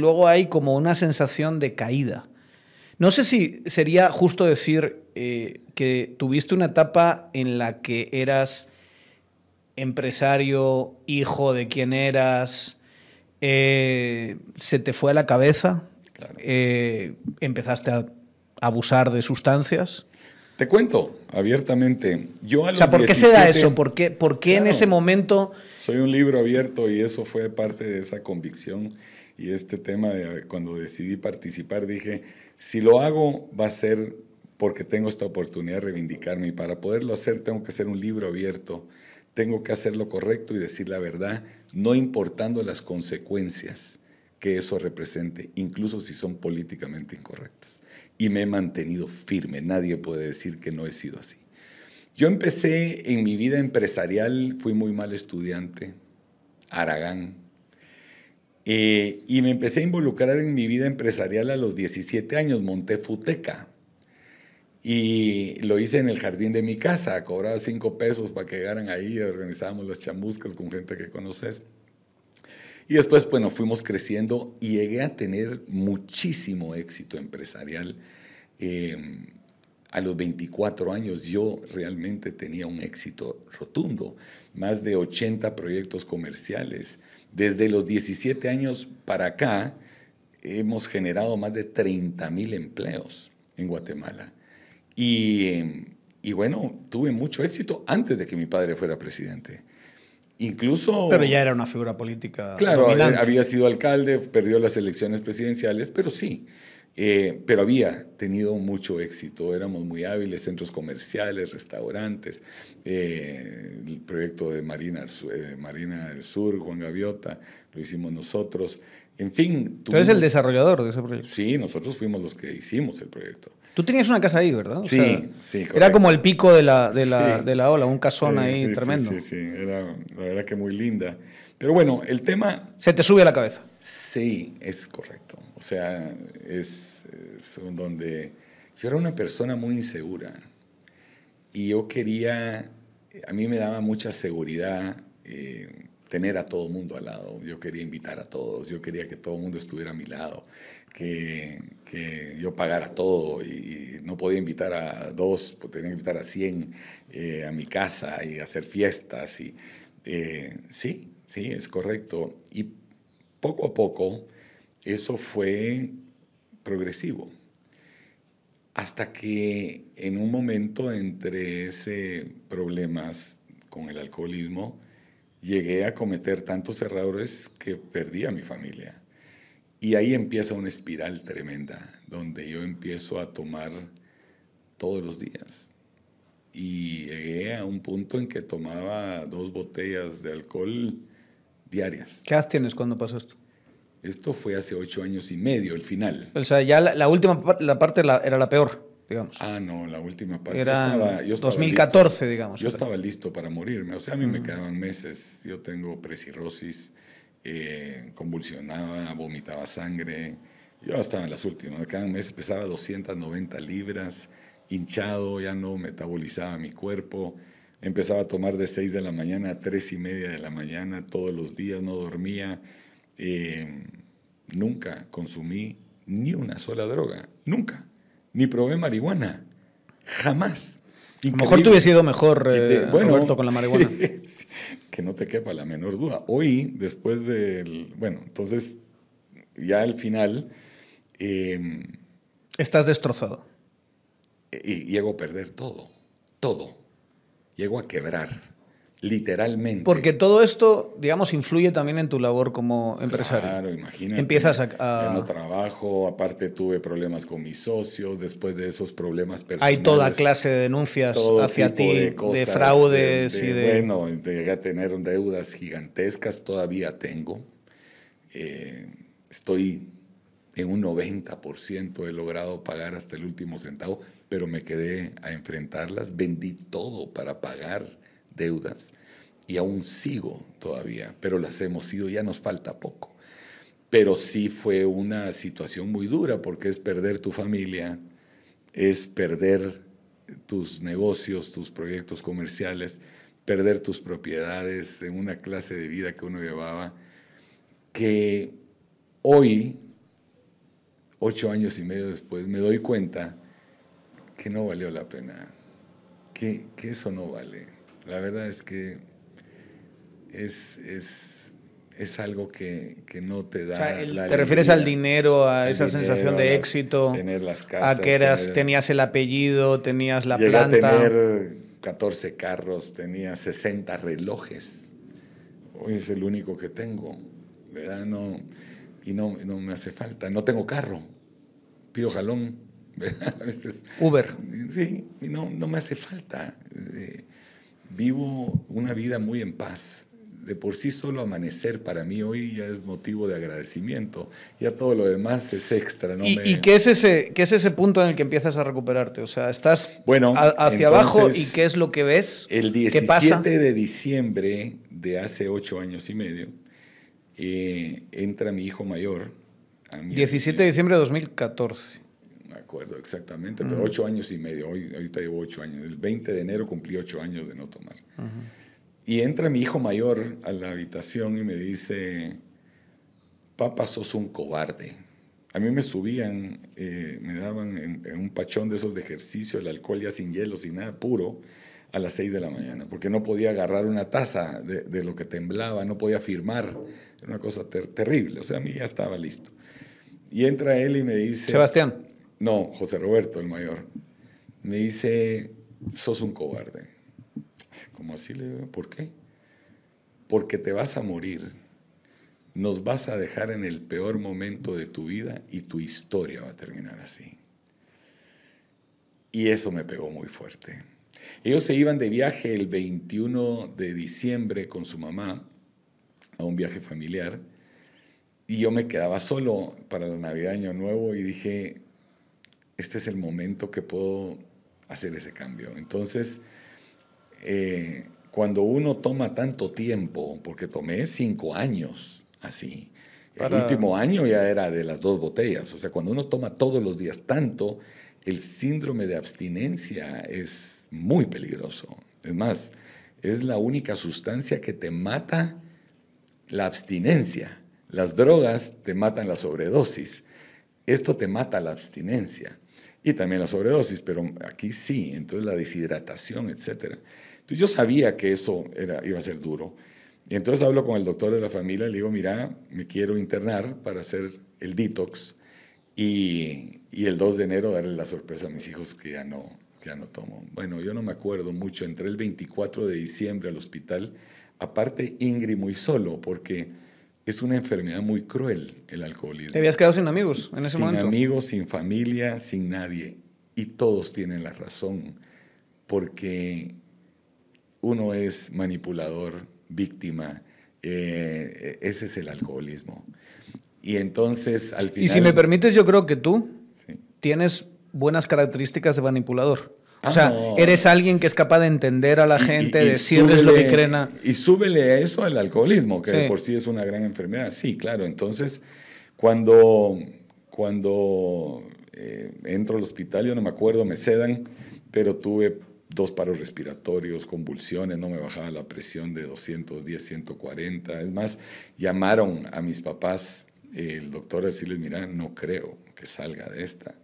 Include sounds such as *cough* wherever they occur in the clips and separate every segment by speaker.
Speaker 1: Luego hay como una sensación de caída. No sé si sería justo decir eh, que tuviste una etapa en la que eras empresario, hijo de quien eras, eh, se te
Speaker 2: fue a la cabeza,
Speaker 1: eh,
Speaker 2: empezaste a
Speaker 1: abusar de sustancias.
Speaker 2: Te cuento abiertamente. Yo o sea, ¿por qué se da eso? ¿Por
Speaker 1: qué, en ese
Speaker 2: momento? Soy un libro abierto y eso fue parte de esa convicción y este tema de cuando decidí participar dije, si lo hago va a ser porque tengo esta oportunidad de reivindicarme y para poderlo hacer tengo que hacer un libro abierto, tengo que hacer lo correcto y decir la verdad, no importando las consecuencias que eso represente, incluso si son políticamente incorrectas. Y me he mantenido firme, nadie puede decir que no he sido así. Yo empecé en mi vida empresarial, fui muy mal estudiante, Aragán, eh, y me empecé a involucrar en mi vida empresarial a los 17 años, monté Futeca. Y lo hice en el jardín de mi casa, cobraba cinco pesos para que llegaran ahí, organizábamos las chambuscas con gente que conoces. Y después, bueno, fuimos creciendo y llegué a tener muchísimo éxito empresarial. Em, a los 24 años yo realmente tenía un éxito rotundo, más de 80 proyectos comerciales. Desde los 17 años para acá hemos generado más de 30 mil empleos en Guatemala. Em, y, bueno, tuve mucho éxito antes de que mi padre fuera presidente. Incluso... Pero ya era una
Speaker 1: figura política. Claro, había
Speaker 2: sido alcalde, perdió las elecciones presidenciales, pero sí, eh, pero había tenido mucho éxito, éramos muy hábiles, centros comerciales, restaurantes, eh, el proyecto de Marina, eh, Marina del Sur, Juan Gaviota, lo hicimos nosotros, en fin. Tú eres el desarrollador de ese proyecto. Sí, nosotros fuimos los que hicimos el proyecto.
Speaker 1: Tú tenías una casa ahí, ¿verdad? sí, sí. Era como el pico de la, de la, ola, un casón ahí tremendo. Sí,
Speaker 2: sí, sí, era la verdad que muy linda. Pero bueno, el tema... Se te sube a la cabeza. Sí, es correcto. O sea, es, donde yo era una persona muy insegura y yo quería, a mí me daba mucha seguridad eh, tener a todo el mundo al lado, yo quería invitar a todos, yo quería que todo el mundo estuviera a mi lado, que, yo pagara todo y, no podía invitar a dos, tenía que invitar a cien eh, a mi casa y hacer fiestas. Y, eh, sí, Sí, es correcto. Y poco a poco eso fue progresivo. Hasta que en un momento entre ese problemas con el alcoholismo, llegué a cometer tantos errores que perdí a mi familia. Y ahí empieza una espiral tremenda, donde yo empiezo a tomar todos los días. Y llegué a un punto en que tomaba dos botellas de alcohol diarias. ¿Qué edad tienes cuando pasó esto? Esto fue hace ocho años y medio, el final.
Speaker 1: O sea, ya la, última la parte era la peor, digamos.
Speaker 2: Ah, no, la última parte. Era 2014, digamos. Yo estaba listo para morirme. O sea, a mí me quedaban meses. Yo tengo presirrosis, eh, convulsionaba, vomitaba sangre. Yo estaba en las últimas. Me quedaban meses, pesaba 290 libras, hinchado, ya no metabolizaba mi cuerpo. Empezaba a tomar de 6 de la mañana a 3 y media de la mañana todos los días, no dormía. Em, nunca consumí ni una sola droga, nunca. Ni probé marihuana, jamás. A lo mejor te hubiese ido
Speaker 1: mejor, eh, con la marihuana. *laughs*
Speaker 2: que no te quepa la menor duda. Hoy, después del... Bueno, entonces, ya al final... Em,
Speaker 1: Estás destrozado.
Speaker 2: y llego a perder todo, todo llego a quebrar literalmente.
Speaker 1: Porque todo esto, digamos, influye también en tu labor como empresario. Claro, imagínate. Empiezas a...
Speaker 2: trabajo, aparte tuve problemas con mis socios, después de esos problemas personales. Hay toda clase de
Speaker 1: denuncias hacia ti, de, fraudes y de...
Speaker 2: Bueno, llegué a tener deudas gigantescas, todavía tengo. Eh, estoy en un 90% he logrado pagar hasta el último centavo, pero me quedé a enfrentarlas, vendí todo para pagar deudas y aún sigo todavía, pero las hemos ido, ya nos falta poco. Pero sí fue una situación muy dura porque es perder tu familia, es perder tus negocios, tus proyectos comerciales, perder tus propiedades en una clase de vida que uno llevaba, que hoy ocho años y medio después, me doy cuenta que no valió la pena, que, que eso no vale. La verdad es que es, es, es algo que, que, no te da. ¿Te refieres al dinero, a esa sensación de
Speaker 1: éxito? Tener las casas. A que eras, tenías el apellido, tenías la planta. A
Speaker 2: tener 14 carros, tenía 60 relojes. Hoy es el único que tengo, ¿verdad? No y no, no me hace falta. No tengo carro, pido jalón. *laughs* A veces. Uber. Sí, y no, no me hace falta. Eh, vivo una vida muy en paz. De por sí solo amanecer para mí hoy ya es motivo de agradecimiento. Ya todo lo demás es extra. No ¿Y, qué,
Speaker 1: es ese, qué es ese punto en el que empiezas a recuperarte? O sea, estás bueno, hacia abajo y qué
Speaker 2: es lo que ves. El 17 de diciembre de hace ocho años y medio y eh, entra mi hijo mayor. 17 de
Speaker 1: diciembre de 2014.
Speaker 2: Me acuerdo exactamente, pero mm. ocho años y medio. Hoy, ahorita llevo ocho años. El 20 de enero cumplí ocho años de no tomar. Y entra mi hijo mayor a la habitación y me dice, papá, sos un cobarde. A mí me subían, eh, me daban en, un pachón de esos de ejercicio, el alcohol ya sin hielo, sin nada, puro a las 6 de la mañana, porque no podía agarrar una taza de, lo que temblaba, no podía firmar, era una cosa terrible, o sea, a mí ya estaba listo. Y entra él y me dice... Sebastián. No, José Roberto, el mayor. Me dice, sos un cobarde. Como así le veo ¿por qué? Porque te vas a morir, nos vas a dejar en el peor momento de tu vida y tu historia va a terminar así. Y eso me pegó muy fuerte ellos se iban de viaje el 21 de diciembre con su mamá a un viaje familiar y yo me quedaba solo para la Navidad, Año Nuevo y dije, este es el momento que puedo hacer ese cambio. Entonces, eh, cuando uno toma tanto tiempo, porque tomé cinco años así, el último año ya era de las dos botellas, o sea, cuando uno toma todos los días tanto, el síndrome de abstinencia es muy peligroso. Es más, es la única sustancia que te mata la abstinencia. Las drogas te matan la sobredosis. Esto te mata la abstinencia y también la sobredosis, pero aquí sí, entonces la deshidratación, etc. Entonces yo sabía que eso era, iba a ser duro. Y entonces hablo con el doctor de la familia, le digo, mira, me quiero internar para hacer el detox y, el 2 de enero darle la sorpresa a mis hijos que ya no, ya no tomo. Bueno, yo no me acuerdo mucho. Entré el 24 de diciembre al hospital, aparte Ingrid muy solo, porque es una enfermedad muy cruel el alcoholismo. ¿Te habías
Speaker 1: quedado sin amigos en ese momento? Sin
Speaker 2: amigos, sin familia, sin nadie. Y todos tienen la razón, porque uno es manipulador, víctima. Eh, e-, ese es el alcoholismo. Y entonces al final... Y si me
Speaker 1: permites, yo creo que tú tienes buenas características de manipulador. o ah, sea, eres alguien que es capaz de entender a la gente, decirles lo que creen.
Speaker 2: Y súbele a eso al alcoholismo, que por sí es una gran enfermedad. Sí, claro. Entonces, cuando, cuando eh, entro al hospital, yo no me acuerdo, me sedan, pero tuve dos paros respiratorios, convulsiones, no me bajaba la presión de 210, 140. Es más, llamaron a mis papás el doctor decirles, mira, no creo que salga de esta.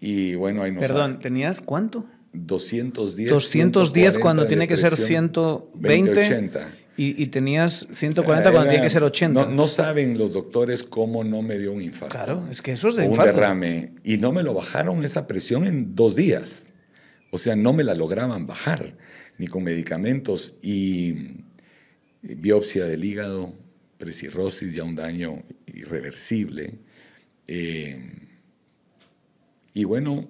Speaker 2: Y bueno, ahí Perdón,
Speaker 1: ¿tenías cuánto?
Speaker 2: 210. 210 cuando tiene que ser 120. 80.
Speaker 1: Y, tenías 140 cuando tiene que ser 80. No,
Speaker 2: saben los doctores cómo no me dio un infarto. Claro, es que eso es de Un derrame. Y no me lo bajaron esa presión en dos días. O sea, no me la lograban bajar, ni con medicamentos. Y biopsia del hígado, precirrosis, ya un daño irreversible. Eh, y bueno,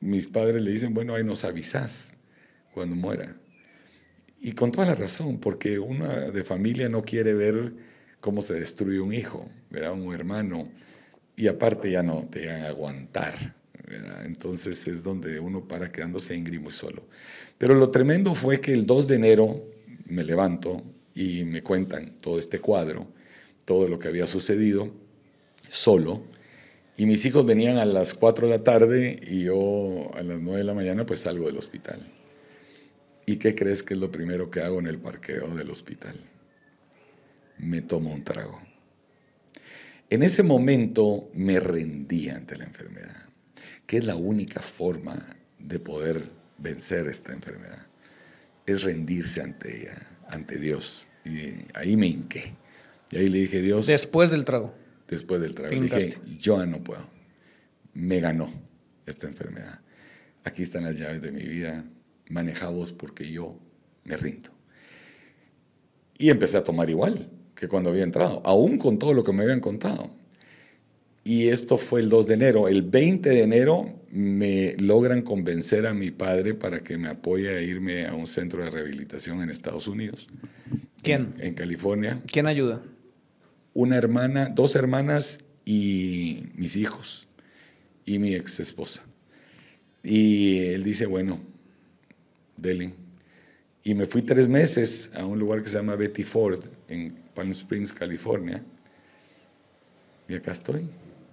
Speaker 2: mis padres le dicen, bueno, ahí nos avisás cuando muera. Y con toda la razón, porque una de familia no quiere ver cómo se destruye un hijo, un hermano, y aparte ya no te van a aguantar. Entonces es donde uno para quedándose íngrimo y solo. Pero lo tremendo fue que el 2 de enero me levanto, y me cuentan todo este cuadro, todo lo que había sucedido, solo. Y mis hijos venían a las 4 de la tarde y yo a las 9 de la mañana pues salgo del hospital. ¿Y qué crees que es lo primero que hago en el parqueo del hospital? Me tomo un trago. En ese momento me rendí ante la enfermedad, que es la única forma de poder vencer esta enfermedad es rendirse ante ella, ante Dios. Y ahí me hinqué. Y ahí le dije, Dios. Después del trago. Después del trago. Le dije, yo no puedo. Me ganó esta enfermedad. Aquí están las llaves de mi vida. Manejados porque yo me rindo. Y empecé a tomar igual que cuando había entrado, aún con todo lo que me habían contado. Y esto fue el 2 de enero. El 20 de enero me logran convencer a mi padre para que me apoye a irme a un centro de rehabilitación en Estados Unidos. ¿Quién? En, California. ¿Quién ayuda? Una hermana, dos hermanas y mis hijos y mi ex esposa. Y él dice, bueno, Delin, Y me fui tres meses a un lugar que se llama Betty Ford en Palm Springs, California. Y acá estoy.